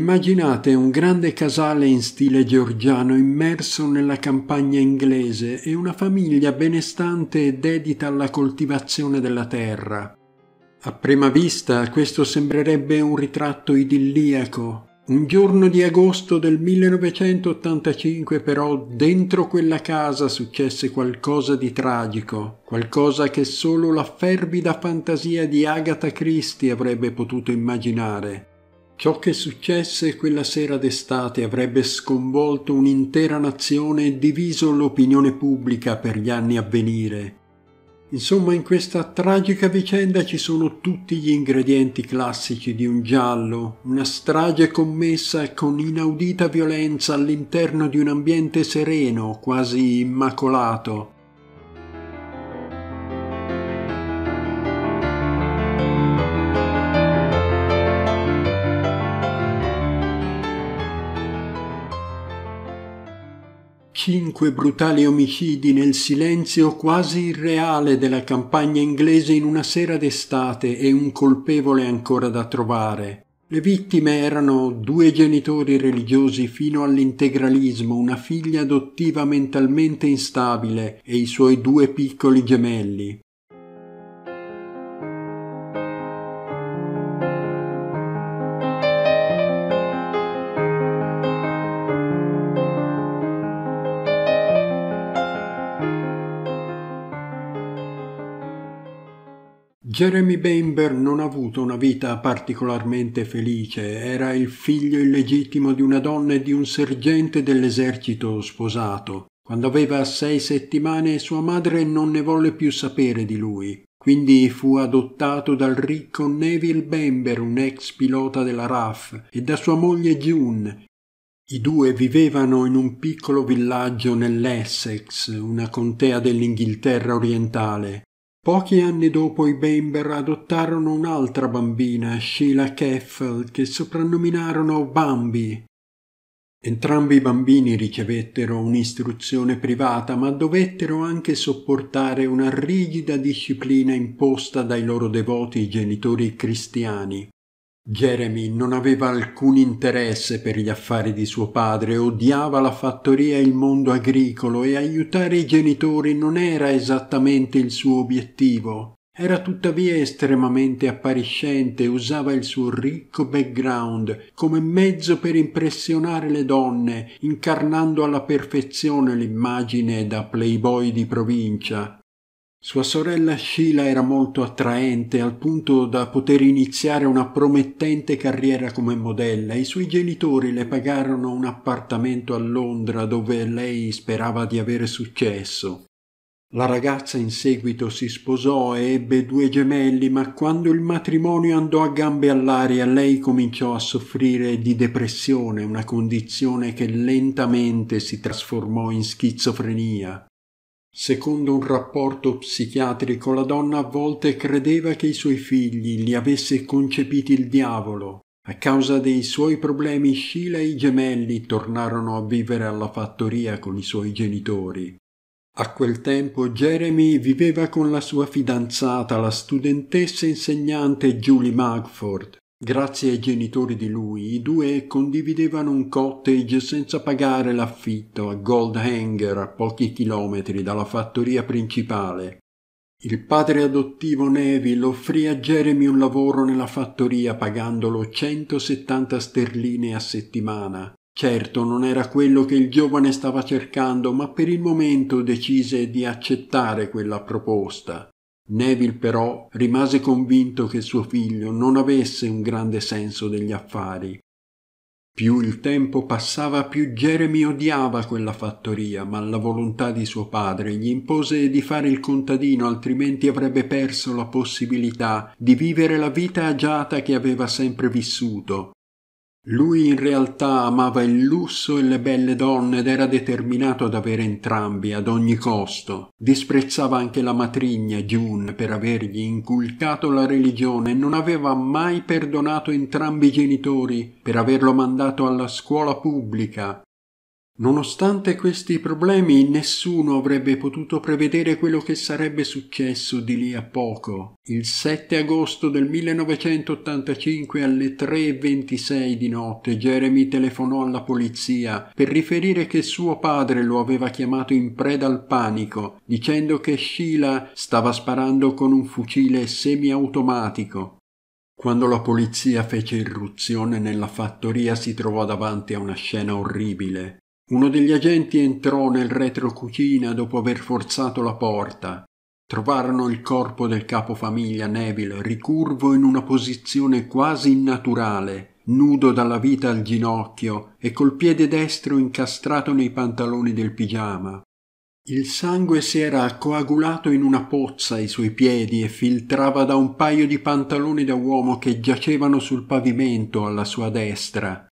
Immaginate un grande casale in stile georgiano immerso nella campagna inglese e una famiglia benestante e dedita alla coltivazione della terra. A prima vista questo sembrerebbe un ritratto idilliaco. Un giorno di agosto del 1985 però dentro quella casa successe qualcosa di tragico, qualcosa che solo la fervida fantasia di Agatha Christie avrebbe potuto immaginare. Ciò che successe quella sera d'estate avrebbe sconvolto un'intera nazione e diviso l'opinione pubblica per gli anni a venire. Insomma, in questa tragica vicenda ci sono tutti gli ingredienti classici di un giallo, una strage commessa con inaudita violenza all'interno di un ambiente sereno, quasi immacolato, cinque brutali omicidi nel silenzio quasi irreale della campagna inglese in una sera d'estate e un colpevole ancora da trovare. Le vittime erano due genitori religiosi fino all'integralismo, una figlia adottiva mentalmente instabile e i suoi due piccoli gemelli. Jeremy Bamber non ha avuto una vita particolarmente felice, era il figlio illegittimo di una donna e di un sergente dell'esercito sposato. Quando aveva sei settimane sua madre non ne volle più sapere di lui, quindi fu adottato dal ricco Neville Bamber, un ex pilota della RAF, e da sua moglie June. I due vivevano in un piccolo villaggio nell'Essex, una contea dell'Inghilterra orientale. Pochi anni dopo i Bember adottarono un'altra bambina, Sheila Keffel, che soprannominarono Bambi. Entrambi i bambini ricevettero un'istruzione privata, ma dovettero anche sopportare una rigida disciplina imposta dai loro devoti genitori cristiani. Jeremy non aveva alcun interesse per gli affari di suo padre, odiava la fattoria e il mondo agricolo e aiutare i genitori non era esattamente il suo obiettivo. Era tuttavia estremamente appariscente e usava il suo ricco background come mezzo per impressionare le donne, incarnando alla perfezione l'immagine da playboy di provincia, sua sorella Sheila era molto attraente al punto da poter iniziare una promettente carriera come modella. I suoi genitori le pagarono un appartamento a Londra dove lei sperava di avere successo. La ragazza in seguito si sposò e ebbe due gemelli, ma quando il matrimonio andò a gambe all'aria lei cominciò a soffrire di depressione, una condizione che lentamente si trasformò in schizofrenia. Secondo un rapporto psichiatrico, la donna a volte credeva che i suoi figli li avesse concepiti il diavolo. A causa dei suoi problemi, Sheila e i gemelli tornarono a vivere alla fattoria con i suoi genitori. A quel tempo Jeremy viveva con la sua fidanzata, la studentessa insegnante Julie Magford. Grazie ai genitori di lui, i due condividevano un cottage senza pagare l'affitto a Goldhanger, a pochi chilometri dalla fattoria principale. Il padre adottivo Neville offrì a Jeremy un lavoro nella fattoria pagandolo 170 sterline a settimana. Certo non era quello che il giovane stava cercando, ma per il momento decise di accettare quella proposta. Neville però rimase convinto che suo figlio non avesse un grande senso degli affari. Più il tempo passava, più Jeremy odiava quella fattoria, ma la volontà di suo padre gli impose di fare il contadino, altrimenti avrebbe perso la possibilità di vivere la vita agiata che aveva sempre vissuto. Lui in realtà amava il lusso e le belle donne ed era determinato ad avere entrambi ad ogni costo. Disprezzava anche la matrigna June per avergli inculcato la religione e non aveva mai perdonato entrambi i genitori per averlo mandato alla scuola pubblica Nonostante questi problemi, nessuno avrebbe potuto prevedere quello che sarebbe successo di lì a poco. Il 7 agosto del 1985 alle 3.26 di notte Jeremy telefonò alla polizia per riferire che suo padre lo aveva chiamato in preda al panico, dicendo che Sheila stava sparando con un fucile semiautomatico quando la polizia fece irruzione nella fattoria si trovò davanti a una scena orribile. Uno degli agenti entrò nel retrocucina dopo aver forzato la porta. Trovarono il corpo del capofamiglia Neville ricurvo in una posizione quasi innaturale, nudo dalla vita al ginocchio e col piede destro incastrato nei pantaloni del pigiama. Il sangue si era coagulato in una pozza ai suoi piedi e filtrava da un paio di pantaloni da uomo che giacevano sul pavimento alla sua destra,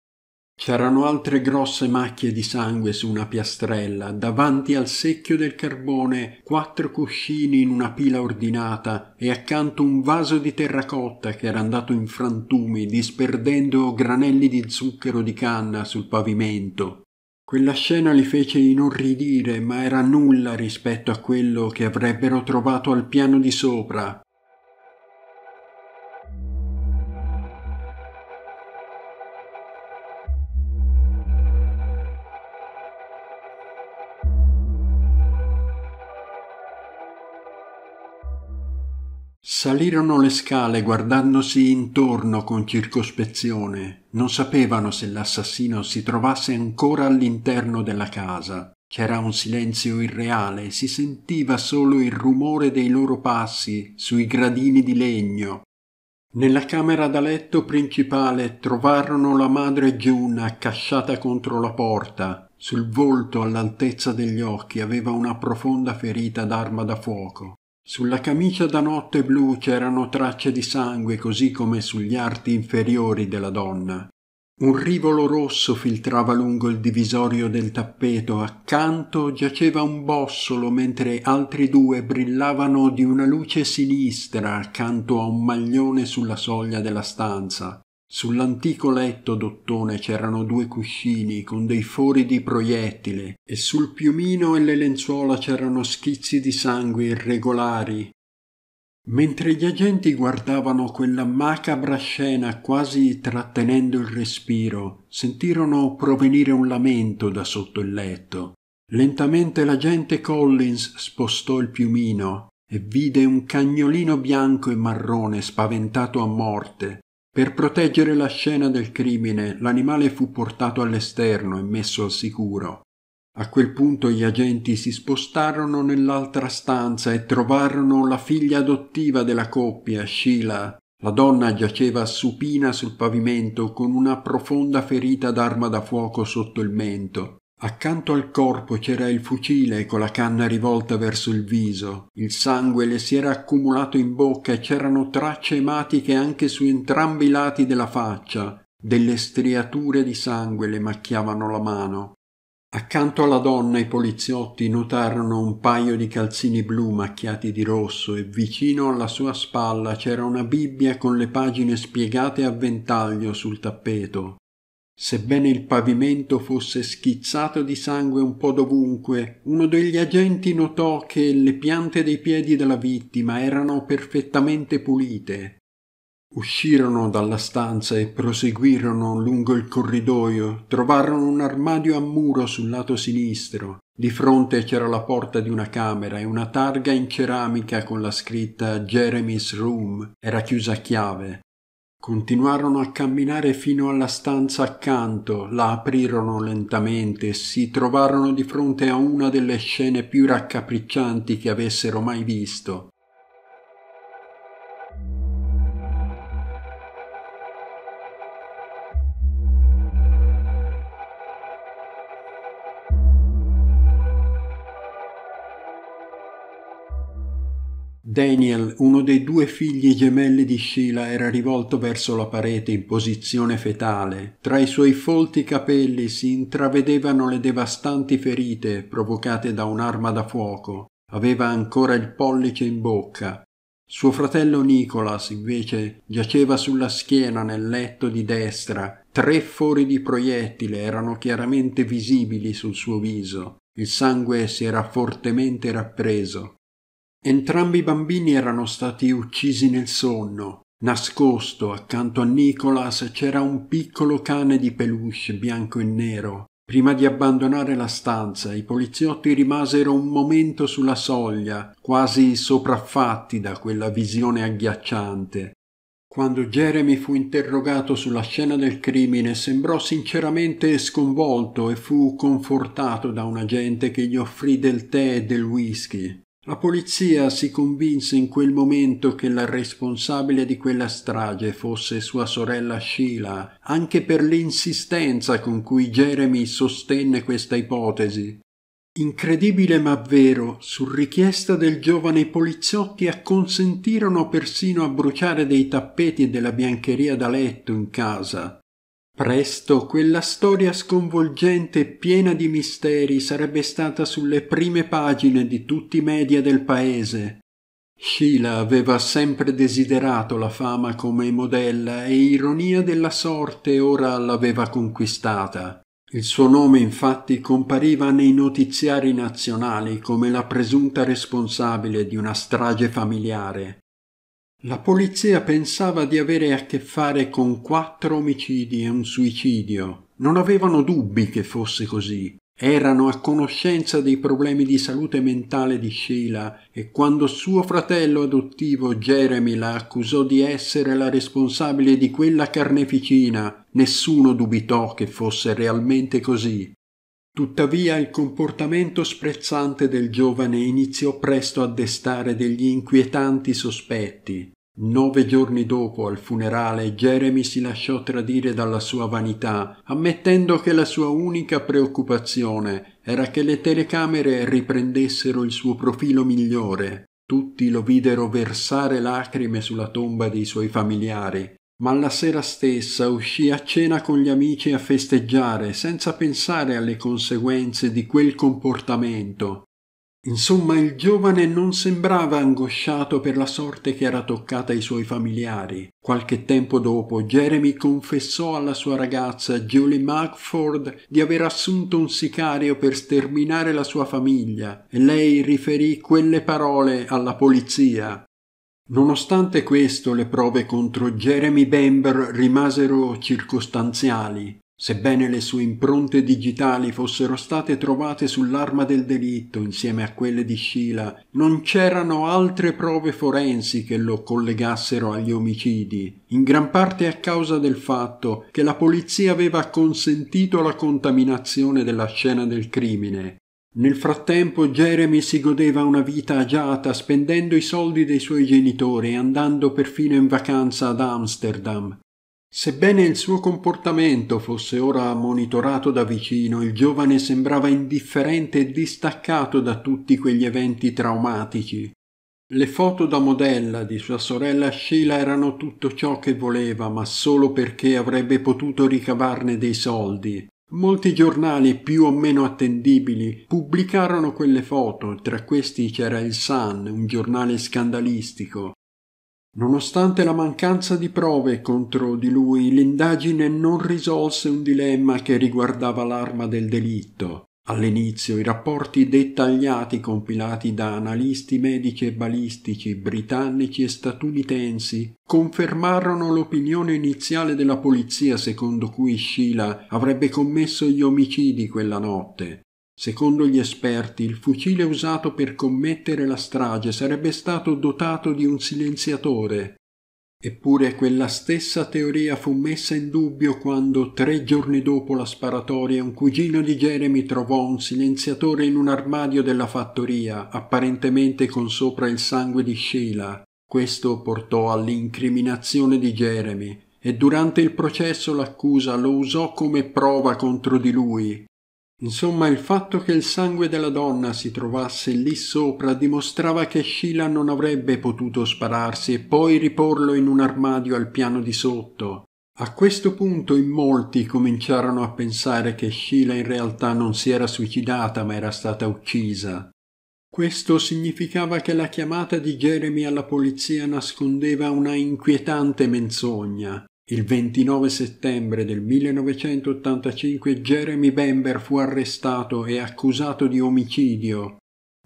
C'erano altre grosse macchie di sangue su una piastrella, davanti al secchio del carbone quattro cuscini in una pila ordinata e accanto un vaso di terracotta che era andato in frantumi, disperdendo granelli di zucchero di canna sul pavimento. Quella scena li fece inorridire, ma era nulla rispetto a quello che avrebbero trovato al piano di sopra, Salirono le scale guardandosi intorno con circospezione. Non sapevano se l'assassino si trovasse ancora all'interno della casa. C'era un silenzio irreale, si sentiva solo il rumore dei loro passi sui gradini di legno. Nella camera da letto principale trovarono la madre June accasciata contro la porta. Sul volto all'altezza degli occhi aveva una profonda ferita d'arma da fuoco. Sulla camicia da notte blu c'erano tracce di sangue così come sugli arti inferiori della donna. Un rivolo rosso filtrava lungo il divisorio del tappeto, accanto giaceva un bossolo mentre altri due brillavano di una luce sinistra accanto a un maglione sulla soglia della stanza. Sull'antico letto d'ottone c'erano due cuscini con dei fori di proiettile e sul piumino e le lenzuola c'erano schizzi di sangue irregolari. Mentre gli agenti guardavano quella macabra scena quasi trattenendo il respiro, sentirono provenire un lamento da sotto il letto. Lentamente l'agente Collins spostò il piumino e vide un cagnolino bianco e marrone spaventato a morte per proteggere la scena del crimine, l'animale fu portato all'esterno e messo al sicuro. A quel punto gli agenti si spostarono nell'altra stanza e trovarono la figlia adottiva della coppia, Sheila. La donna giaceva supina sul pavimento con una profonda ferita d'arma da fuoco sotto il mento. Accanto al corpo c'era il fucile con la canna rivolta verso il viso. Il sangue le si era accumulato in bocca e c'erano tracce ematiche anche su entrambi i lati della faccia. Delle striature di sangue le macchiavano la mano. Accanto alla donna i poliziotti notarono un paio di calzini blu macchiati di rosso e vicino alla sua spalla c'era una Bibbia con le pagine spiegate a ventaglio sul tappeto sebbene il pavimento fosse schizzato di sangue un po dovunque uno degli agenti notò che le piante dei piedi della vittima erano perfettamente pulite uscirono dalla stanza e proseguirono lungo il corridoio trovarono un armadio a muro sul lato sinistro di fronte c'era la porta di una camera e una targa in ceramica con la scritta Jeremy's Room era chiusa a chiave Continuarono a camminare fino alla stanza accanto, la aprirono lentamente e si trovarono di fronte a una delle scene più raccapriccianti che avessero mai visto. Daniel, uno dei due figli gemelli di Sheila, era rivolto verso la parete in posizione fetale. Tra i suoi folti capelli si intravedevano le devastanti ferite provocate da un'arma da fuoco. Aveva ancora il pollice in bocca. Suo fratello Nicholas, invece, giaceva sulla schiena nel letto di destra. Tre fori di proiettile erano chiaramente visibili sul suo viso. Il sangue si era fortemente rappreso. Entrambi i bambini erano stati uccisi nel sonno. Nascosto accanto a Nicholas c'era un piccolo cane di peluche bianco e nero. Prima di abbandonare la stanza, i poliziotti rimasero un momento sulla soglia, quasi sopraffatti da quella visione agghiacciante. Quando Jeremy fu interrogato sulla scena del crimine, sembrò sinceramente sconvolto e fu confortato da un agente che gli offrì del tè e del whisky. La polizia si convinse in quel momento che la responsabile di quella strage fosse sua sorella Sheila, anche per l'insistenza con cui Jeremy sostenne questa ipotesi. Incredibile ma vero, su richiesta del giovane i poliziotti acconsentirono persino a bruciare dei tappeti e della biancheria da letto in casa, Presto quella storia sconvolgente e piena di misteri sarebbe stata sulle prime pagine di tutti i media del paese. Sheila aveva sempre desiderato la fama come modella e ironia della sorte ora l'aveva conquistata. Il suo nome infatti compariva nei notiziari nazionali come la presunta responsabile di una strage familiare la polizia pensava di avere a che fare con quattro omicidi e un suicidio. Non avevano dubbi che fosse così. Erano a conoscenza dei problemi di salute mentale di Sheila e quando suo fratello adottivo Jeremy la accusò di essere la responsabile di quella carneficina, nessuno dubitò che fosse realmente così. Tuttavia il comportamento sprezzante del giovane iniziò presto a destare degli inquietanti sospetti. Nove giorni dopo, al funerale, Jeremy si lasciò tradire dalla sua vanità, ammettendo che la sua unica preoccupazione era che le telecamere riprendessero il suo profilo migliore. Tutti lo videro versare lacrime sulla tomba dei suoi familiari ma la sera stessa uscì a cena con gli amici a festeggiare senza pensare alle conseguenze di quel comportamento. Insomma, il giovane non sembrava angosciato per la sorte che era toccata ai suoi familiari. Qualche tempo dopo, Jeremy confessò alla sua ragazza Julie Magford di aver assunto un sicario per sterminare la sua famiglia e lei riferì quelle parole alla polizia. Nonostante questo, le prove contro Jeremy Bember rimasero circostanziali, sebbene le sue impronte digitali fossero state trovate sull'arma del delitto insieme a quelle di Sheila, non c'erano altre prove forensi che lo collegassero agli omicidi, in gran parte a causa del fatto che la polizia aveva consentito la contaminazione della scena del crimine, nel frattempo Jeremy si godeva una vita agiata spendendo i soldi dei suoi genitori e andando perfino in vacanza ad Amsterdam. Sebbene il suo comportamento fosse ora monitorato da vicino, il giovane sembrava indifferente e distaccato da tutti quegli eventi traumatici. Le foto da modella di sua sorella Sheila erano tutto ciò che voleva, ma solo perché avrebbe potuto ricavarne dei soldi. Molti giornali più o meno attendibili pubblicarono quelle foto, tra questi c'era il Sun, un giornale scandalistico. Nonostante la mancanza di prove contro di lui, l'indagine non risolse un dilemma che riguardava l'arma del delitto. All'inizio i rapporti dettagliati compilati da analisti medici e balistici britannici e statunitensi confermarono l'opinione iniziale della polizia secondo cui Sheila avrebbe commesso gli omicidi quella notte. Secondo gli esperti, il fucile usato per commettere la strage sarebbe stato dotato di un silenziatore Eppure quella stessa teoria fu messa in dubbio quando, tre giorni dopo la sparatoria, un cugino di Jeremy trovò un silenziatore in un armadio della fattoria, apparentemente con sopra il sangue di Sheila. Questo portò all'incriminazione di Jeremy e durante il processo l'accusa lo usò come prova contro di lui, Insomma, il fatto che il sangue della donna si trovasse lì sopra dimostrava che Sheila non avrebbe potuto spararsi e poi riporlo in un armadio al piano di sotto. A questo punto in molti cominciarono a pensare che Sheila in realtà non si era suicidata ma era stata uccisa. Questo significava che la chiamata di Jeremy alla polizia nascondeva una inquietante menzogna. Il 29 settembre del 1985 Jeremy Bember fu arrestato e accusato di omicidio.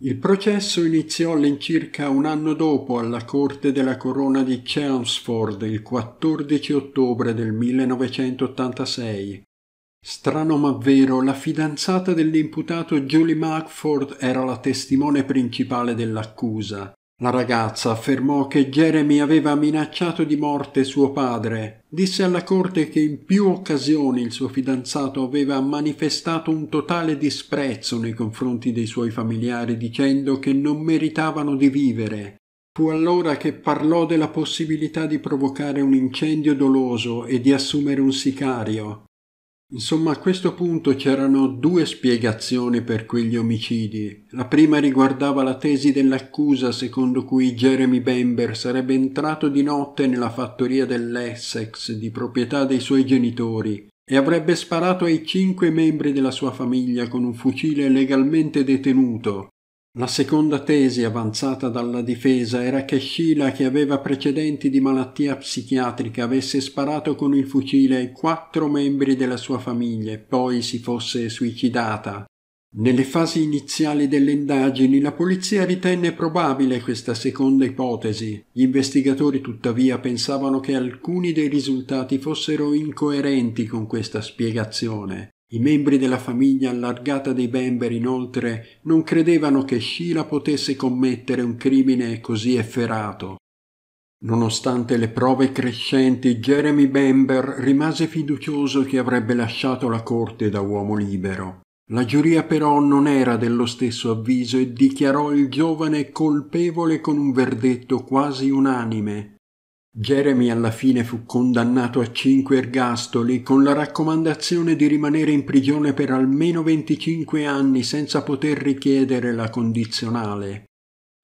Il processo iniziò all'incirca un anno dopo alla Corte della Corona di Chelmsford il 14 ottobre del 1986. Strano ma vero, la fidanzata dell'imputato Julie Mugford era la testimone principale dell'accusa. La ragazza affermò che Jeremy aveva minacciato di morte suo padre. Disse alla corte che in più occasioni il suo fidanzato aveva manifestato un totale disprezzo nei confronti dei suoi familiari dicendo che non meritavano di vivere. Fu allora che parlò della possibilità di provocare un incendio doloso e di assumere un sicario. Insomma, a questo punto c'erano due spiegazioni per quegli omicidi. La prima riguardava la tesi dell'accusa secondo cui Jeremy Bember sarebbe entrato di notte nella fattoria dell'Essex di proprietà dei suoi genitori e avrebbe sparato ai cinque membri della sua famiglia con un fucile legalmente detenuto, la seconda tesi avanzata dalla difesa era che Sheila, che aveva precedenti di malattia psichiatrica, avesse sparato con il fucile ai quattro membri della sua famiglia e poi si fosse suicidata. Nelle fasi iniziali delle indagini la polizia ritenne probabile questa seconda ipotesi. Gli investigatori tuttavia pensavano che alcuni dei risultati fossero incoerenti con questa spiegazione. I membri della famiglia allargata dei Bember inoltre non credevano che Sheila potesse commettere un crimine così efferato. Nonostante le prove crescenti, Jeremy Bember rimase fiducioso che avrebbe lasciato la corte da uomo libero. La giuria però non era dello stesso avviso e dichiarò il giovane colpevole con un verdetto quasi unanime, Jeremy alla fine fu condannato a cinque ergastoli con la raccomandazione di rimanere in prigione per almeno 25 anni senza poter richiedere la condizionale.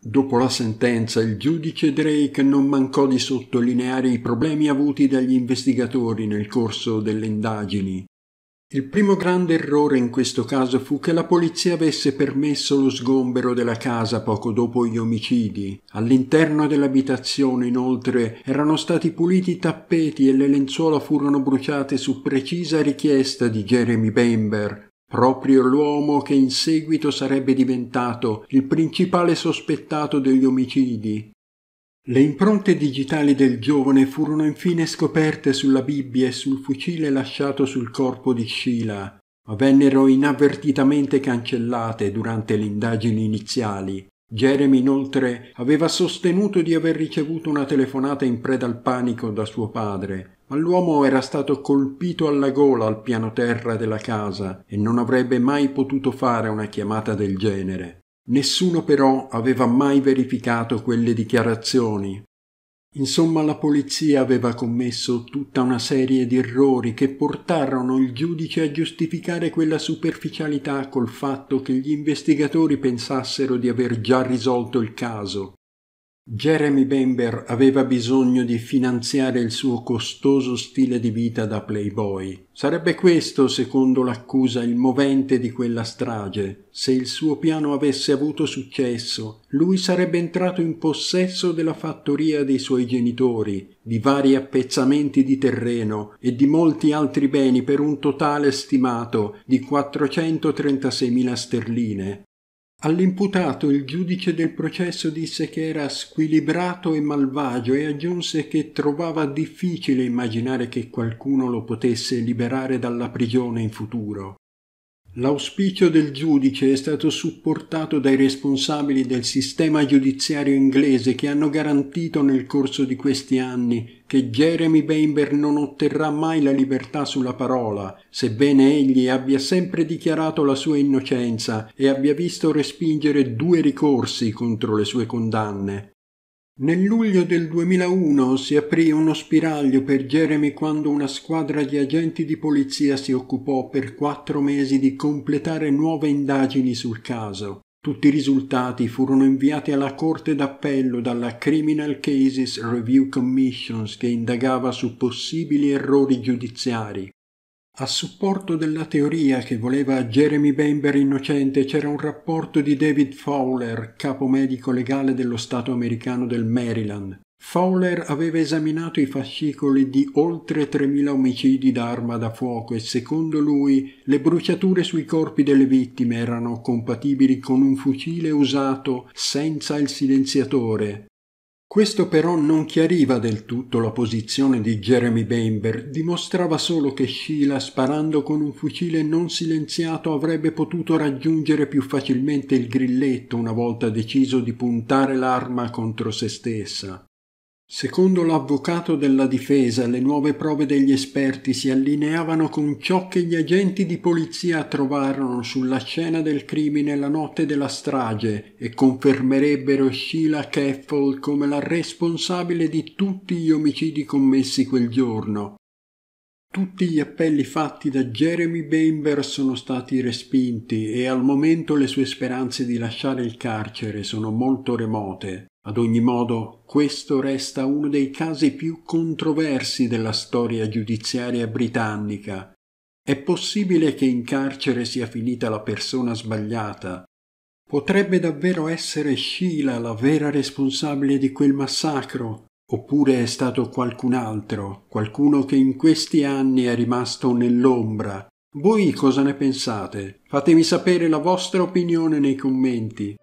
Dopo la sentenza il giudice Drake non mancò di sottolineare i problemi avuti dagli investigatori nel corso delle indagini. Il primo grande errore in questo caso fu che la polizia avesse permesso lo sgombero della casa poco dopo gli omicidi. All'interno dell'abitazione, inoltre, erano stati puliti i tappeti e le lenzuola furono bruciate su precisa richiesta di Jeremy Bamber, proprio l'uomo che in seguito sarebbe diventato il principale sospettato degli omicidi le impronte digitali del giovane furono infine scoperte sulla Bibbia e sul fucile lasciato sul corpo di Sheila, ma vennero inavvertitamente cancellate durante le indagini iniziali. Jeremy inoltre aveva sostenuto di aver ricevuto una telefonata in preda al panico da suo padre, ma l'uomo era stato colpito alla gola al piano terra della casa e non avrebbe mai potuto fare una chiamata del genere. Nessuno però aveva mai verificato quelle dichiarazioni. Insomma, la polizia aveva commesso tutta una serie di errori che portarono il giudice a giustificare quella superficialità col fatto che gli investigatori pensassero di aver già risolto il caso Jeremy Bamber aveva bisogno di finanziare il suo costoso stile di vita da playboy. Sarebbe questo, secondo l'accusa, il movente di quella strage. Se il suo piano avesse avuto successo, lui sarebbe entrato in possesso della fattoria dei suoi genitori, di vari appezzamenti di terreno e di molti altri beni per un totale stimato di 436.000 sterline, All'imputato il giudice del processo disse che era squilibrato e malvagio e aggiunse che trovava difficile immaginare che qualcuno lo potesse liberare dalla prigione in futuro. L'auspicio del giudice è stato supportato dai responsabili del sistema giudiziario inglese che hanno garantito nel corso di questi anni che Jeremy Bamber non otterrà mai la libertà sulla parola, sebbene egli abbia sempre dichiarato la sua innocenza e abbia visto respingere due ricorsi contro le sue condanne. Nel luglio del 2001 si aprì uno spiraglio per Jeremy quando una squadra di agenti di polizia si occupò per quattro mesi di completare nuove indagini sul caso. Tutti i risultati furono inviati alla Corte d'Appello dalla Criminal Cases Review Commission che indagava su possibili errori giudiziari. A supporto della teoria che voleva Jeremy Bember innocente c'era un rapporto di David Fowler, capo medico legale dello Stato americano del Maryland. Fowler aveva esaminato i fascicoli di oltre 3.000 omicidi d'arma da fuoco e secondo lui le bruciature sui corpi delle vittime erano compatibili con un fucile usato senza il silenziatore, questo però non chiariva del tutto la posizione di Jeremy Bamber, dimostrava solo che Sheila sparando con un fucile non silenziato avrebbe potuto raggiungere più facilmente il grilletto una volta deciso di puntare l'arma contro se stessa. Secondo l'avvocato della difesa, le nuove prove degli esperti si allineavano con ciò che gli agenti di polizia trovarono sulla scena del crimine la notte della strage e confermerebbero Sheila Keffel come la responsabile di tutti gli omicidi commessi quel giorno. Tutti gli appelli fatti da Jeremy Bamber sono stati respinti e al momento le sue speranze di lasciare il carcere sono molto remote. Ad ogni modo, questo resta uno dei casi più controversi della storia giudiziaria britannica. È possibile che in carcere sia finita la persona sbagliata. Potrebbe davvero essere Sheila la vera responsabile di quel massacro? Oppure è stato qualcun altro, qualcuno che in questi anni è rimasto nell'ombra. Voi cosa ne pensate? Fatemi sapere la vostra opinione nei commenti.